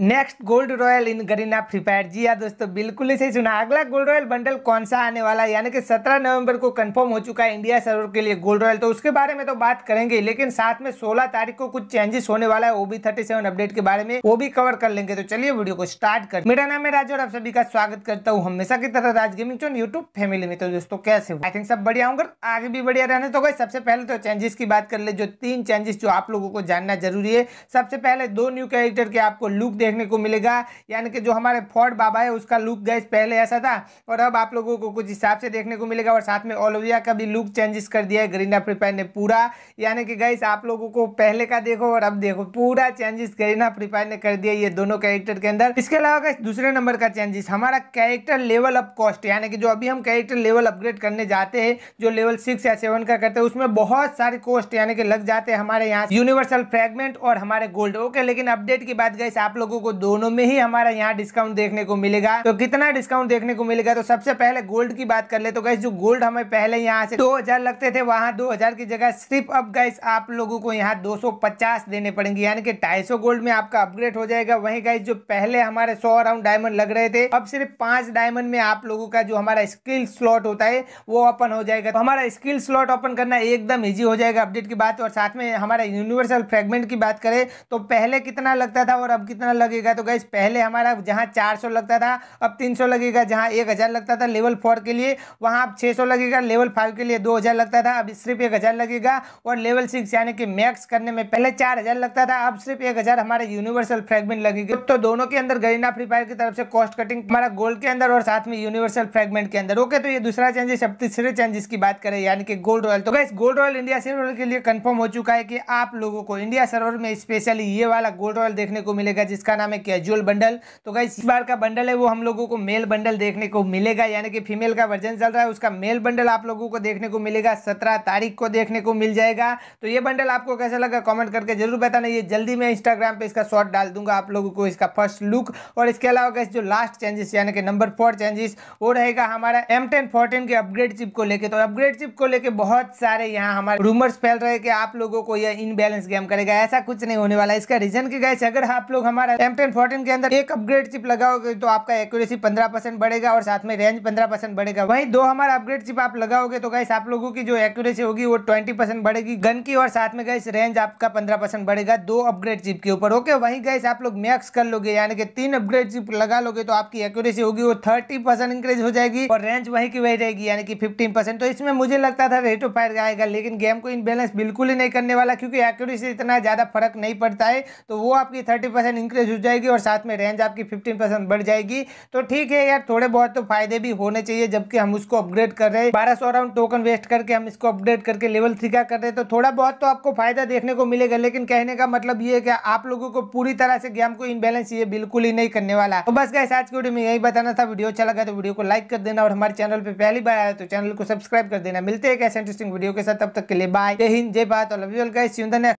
next gold royale in Garena Free Fire जी हाँ दोस्तों बिल्कुल ही सही सुना अगला गोल्ड रॉयल बंडल कौन सा आने वाला है यानी कि 17 नवंबर को कंफर्म हो चुका है इंडिया सर्वर के लिए गोल्ड रॉयल तो उसके बारे में तो बात करेंगे लेकिन साथ में 16 तारीख को कुछ चेंजेस होने वाला है ओबी थर्टी अपडेट के बारे में वो भी कवर कर लेंगे तो चलिए वीडियो को स्टार्ट कर मेरा नाम है राज और आप सभी का स्वागत करता हूँ हमेशा की तरह Raj gaming zone YouTube family में तो दोस्तों कैसे आई थिंक सब बढ़िया होंगे आगे भी बढ़िया रहने तो गए सबसे पहले तो चेंजेस की बात कर ले जो तीन चेंजेस जो आप लोगों को जानना जरूरी है सबसे पहले दो न्यू कैरेक्टर के आपको लुक दे देखने को मिलेगा यानी कि जो हमारे फॉर्ड बाबा है उसका लुक गैस पहले ऐसा था और अब आप लोगों को कुछ हिसाब से देखने को मिलेगा और साथ में ओलोविया का भी लुक चेंजेस कर दिया है ग्रीना प्रिपायर ने पूरा यानी कि गैस आप लोगों को पहले का देखो और अब देखो पूरा चेंजेस ग्रीना प्रिपायर ने कर दिया ये दोनों कैरेक्टर के अंदर इसके अलावा गैस दूसरे नंबर का चेंजेस हमारा कैरेक्टर लेवल अप कॉस्ट यानी कि जो अभी हम कैरेक्टर लेवल अपग्रेड करने जाते हैं जो लेवल सिक्स या सेवन का करते हैं उसमें बहुत सारे कॉस्ट यानी कि लग जाते हैं हमारे यहाँ यूनिवर्सल फ्रेगमेंट और हमारे गोल्ड ओके लेकिन अपडेट की बात गई आप लोगों लोगों को दोनों में ही हमारा यहाँ डिस्काउंट देखने को मिलेगा तो कितना डिस्काउंट देखने को मिलेगा तो सबसे पहले गोल्ड की बात कर ले तो गैस जो गोल्ड हमें पहले यहाँ से दो लगते थे वहाँ दो की जगह सिर्फ अब गैस आप लोगों को यहाँ दो देने पड़ेंगे यानी कि ढाई गोल्ड में आपका अपग्रेड हो जाएगा वही गैस जो पहले हमारे सौ राउंड डायमंड लग रहे थे अब सिर्फ पांच डायमंड में आप लोगों का जो हमारा स्किल स्लॉट होता है वो ओपन हो जाएगा तो हमारा स्किल स्लॉट ओपन करना एकदम इजी हो जाएगा अपडेट की बात और साथ में हमारा यूनिवर्सल फ्रेगमेंट की बात करें तो पहले कितना लगता था और अब कितना लगेगा तो गैस पहले हमारा जहाँ 400 लगता था अब 300 लगेगा जहाँ 1000 लगता था लेवल फोर के लिए वहाँ अब 600 लगेगा लेवल फाइव के लिए 2000 लगता था अब सिर्फ 1000 लगेगा और लेवल सिक्स यानी कि मैक्स करने में पहले 4000 लगता था अब सिर्फ एक हमारे यूनिवर्सल फ्रेगमेंट लगेगा तो दोनों के अंदर गरीना फ्री फायर की तरफ से कॉस्ट कटिंग हमारा गोल्ड के अंदर और साथ में यूनिवर्सल फ्रेगमेंट के अंदर ओके तो ये दूसरा चेंजेस अब तीसरे चेंजेस की बात करें यानी कि गोल्ड रॉयल तो guys gold royale India server के लिए कन्फर्म हो चुका है कि आप लोगों को इंडिया सर्वर में स्पेशली ये वाला गोल्ड रॉयल देखने को मिलेगा जिसका जिसका नाम है कैजुअल बंडल तो गाइस इस बार का बंडल है वो हम लोगों को मेल बंडल देखने को मिलेगा यानी कि फीमेल का वर्जन चल रहा है उसका मेल बंडल आप लोगों को देखने को मिलेगा सत्रह तारीख को देखने को मिल जाएगा तो ये बंडल आपको कैसा लगा कॉमेंट करके जरूर बताना ये जल्दी मैं इंस्टाग्राम पर इसका शॉर्ट डाल दूंगा आप लोगों को इसका फर्स्ट लुक और इसके अलावा गैस जो लास्ट चेंजेस यानी कि नंबर फोर चेंजेस वो रहेगा हमारा एम टेन के अपग्रेड चिप को लेकर तो अपग्रेड चिप को लेकर बहुत सारे यहाँ हमारे रूमर्स फैल रहे कि आप लोगों को यह इनबैलेंस गेम करेगा ऐसा कुछ नहीं होने वाला इसका रीजन की गैस अगर आप लोग हमारा एम टेन फोर्टीन के अंदर एक अपग्रेड चिप लगाओगे तो आपका एक्यूरेसी पंद्रह परसेंट बढ़ेगा और साथ में रेंज पंद्रह परसेंट बढ़ेगा वही दो हमारा अपग्रेड चिप आप लगाओगे तो गाइस आप लोगों की जो एक्यूरेसी होगी वो ट्वेंटी परसेंट बढ़ेगी गन की और साथ में गाइस रेंज आपका पंद्रह परसेंट बढ़ेगा दो अपग्रेड चिप के ऊपर ओके वही गाइस आप लोग मैक्स कर लोगे यानी कि तीन अपग्रेड चिप लगा लोगे तो आपकी एक्यूरेसी होगी वो थर्टी परसेंट इंक्रीज हो जाएगी और रेंज वही की वही रहेगी यानी कि फिफ्टीन परसेंट तो इसमें मुझे लगता था रेट ऑफ फायर आएगा लेकिन गेम को इनबैलेंस बिल्कुल ही नहीं करने वाला क्योंकि एक्यूरेसी इतना ज्यादा फर्क नहीं पड़ता है तो वो आपकी थर्टी परसेंट इंक्रीज परचेज हो जाएगी और साथ में रेंज आपकी फिफ्टीन परसेंट बढ़ जाएगी तो ठीक है यार थोड़े बहुत तो फायदे भी होने चाहिए जबकि हम उसको अपग्रेड कर रहे हैं बारह सौ राउंड टोकन वेस्ट करके हम इसको अपग्रेड करके लेवल थ्री का कर रहे हैं तो थोड़ा बहुत तो आपको फायदा देखने को मिलेगा लेकिन कहने का मतलब ये है कि आप लोगों को पूरी तरह से गेम को इनबैलेंस ये बिल्कुल ही नहीं करने वाला तो बस गैस आज की वीडियो में यही बताना था वीडियो अच्छा लगा तो वीडियो को लाइक कर देना और हमारे चैनल पर पहली बार आया तो चैनल को सब्सक्राइब कर देना मिलते हैं एक ऐसे इंटरेस्टिंग वीडियो के साथ तब तक के लिए बाय जय हिंद जय बात और लव यू गाइस